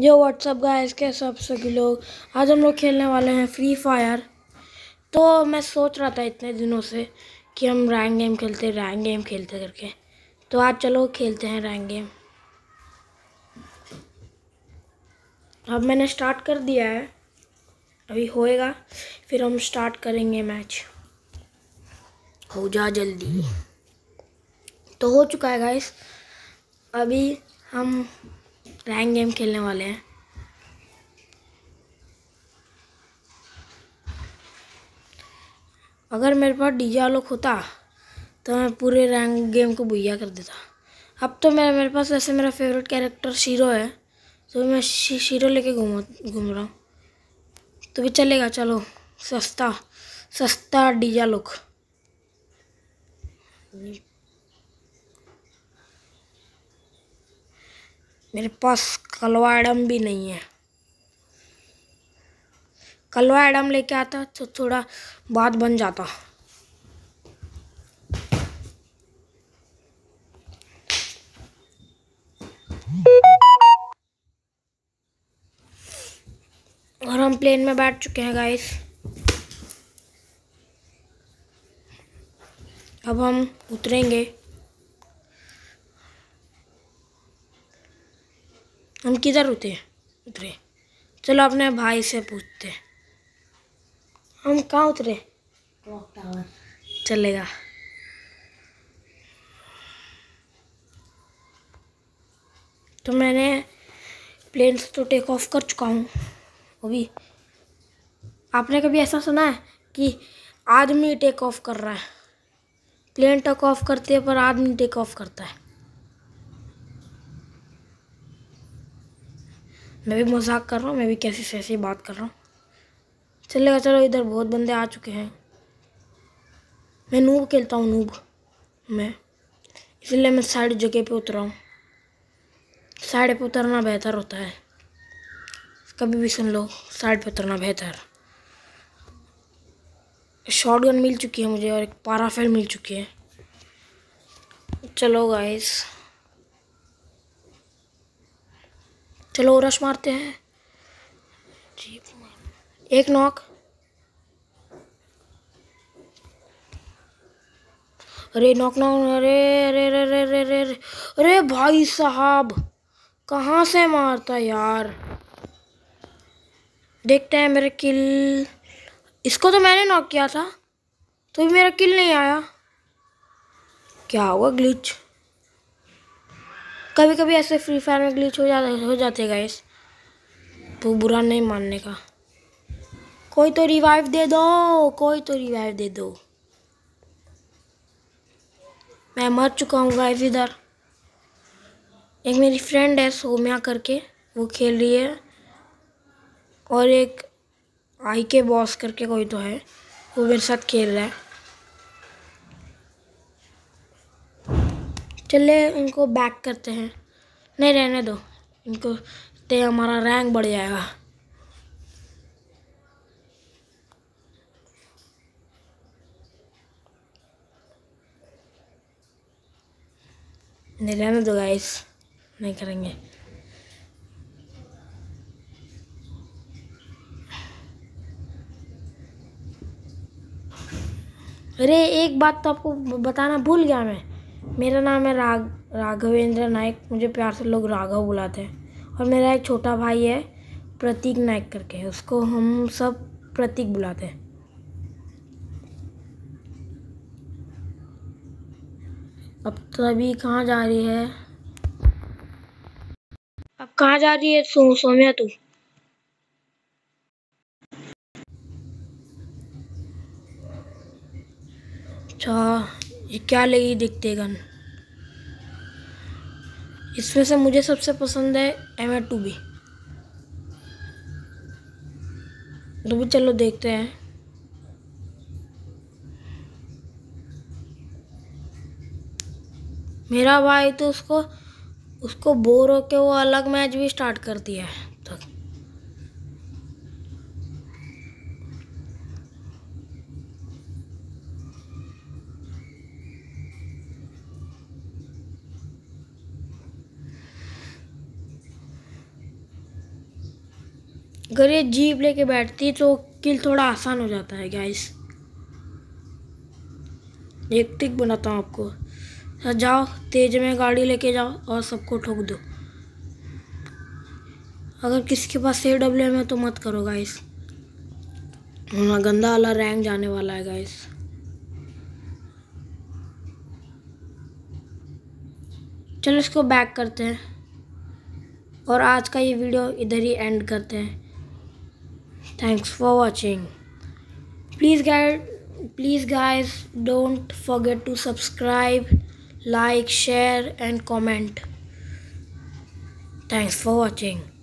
जो WhatsApp guys इसके सब सभी लोग आज हम लोग खेलने वाले हैं फ्री फायर तो मैं सोच रहा था इतने दिनों से कि हम रैंक गेम खेलते रैंक गेम खेलते करके तो आज चलो खेलते हैं रैंक गेम अब मैंने स्टार्ट कर दिया है अभी होएगा फिर हम स्टार्ट करेंगे मैच हो जा जल्दी तो हो चुका है गाइस अभी हम रैंक गेम खेलने वाले हैं अगर मेरे पास डीजे आलोक होता तो मैं पूरे रैंक गेम को बुइया कर देता अब तो मेरा मेरे पास वैसे मेरा फेवरेट कैरेक्टर शीरो है तो मैं शी, शीरो लेके घूम घूम रहा हूँ तो भी चलेगा चलो सस्ता सस्ता डीजा लुक मेरे पास कलवा एडम भी नहीं है कलवा एडम लेके आता तो थोड़ा बात बन जाता और हम प्लेन में बैठ चुके हैं गाइस अब हम उतरेंगे हम किधर उतरे उतरे चलो अपने भाई से पूछते हम कहाँ उतरे चलेगा तो मैंने प्लेन से तो टेक ऑफ कर चुका हूँ अभी आपने कभी ऐसा सुना है कि आदमी टेक ऑफ कर रहा है प्लेन टेक ऑफ करते हैं पर आदमी टेक ऑफ करता है मैं भी मजाक कर रहा हूँ मैं भी कैसे सैसे बात कर रहा हूँ चलेगा चलो इधर बहुत बंदे आ चुके हैं मैं नूब खेलता हूँ नूब मैं इसलिए मैं साइड जगह पे उतरा हूँ साइड पे उतरना बेहतर होता है कभी भी सुन लो साइड पे उतरना बेहतर शॉटगन मिल चुकी है मुझे और एक पाराफेल मिल चुकी है चलो गाइस चलो रश मारते हैं एक नॉक अरे नॉक नॉक अरे अरे अरे अरे अरे अरे अरे भाई साहब कहाँ से मारता यार देखते हैं मेरे किल इसको तो मैंने नॉक किया था तो भी मेरा किल नहीं आया क्या हुआ ग्लिच कभी कभी ऐसे फ्री फायर में ग्लिच हो जाते हो जाते गाइस तो बुरा नहीं मानने का कोई तो रिवाइव दे दो कोई तो रिवाइव दे दो मैं मर चुका हूँ गाइस इधर एक मेरी फ्रेंड है सोम्या करके वो खेल रही है और एक आई के बॉस करके कोई तो है वो मेरे साथ खेल रहा है चले इनको बैक करते हैं नहीं रहने दो इनको ते हमारा रैंक बढ़ जाएगा नहीं रहने दो गाइस नहीं करेंगे अरे एक बात तो आपको बताना भूल गया मैं मेरा नाम है राग राघवेंद्र नायक मुझे प्यार से लोग राघव बुलाते हैं और मेरा एक छोटा भाई है प्रतीक नायक करके उसको हम सब प्रतीक बुलाते हैं अब तो अभी कहाँ जा रही है अब कहाँ जा रही है सो, सोम्या तू अच्छा ये क्या लगी दिखते गन इसमें से मुझे सबसे पसंद है एम ए टू बी तो भी चलो देखते हैं मेरा भाई तो उसको उसको बोर के वो अलग मैच भी स्टार्ट कर दिया है अगर ये जीप लेके बैठती तो किल थोड़ा आसान हो जाता है गाइस एक टिक बनाता हूँ आपको अच्छा, जाओ तेज में गाड़ी लेके जाओ और सबको ठोक दो अगर किसके पास ए डब्ल्यू एम है तो मत करो गाइस वहाँ गंदा वाला रैंक जाने वाला है गाइस चलो इसको बैक करते हैं और आज का ये वीडियो इधर ही एंड करते हैं Thanks for watching. Please guys, please guys don't forget to subscribe, like, share and comment. Thanks for watching.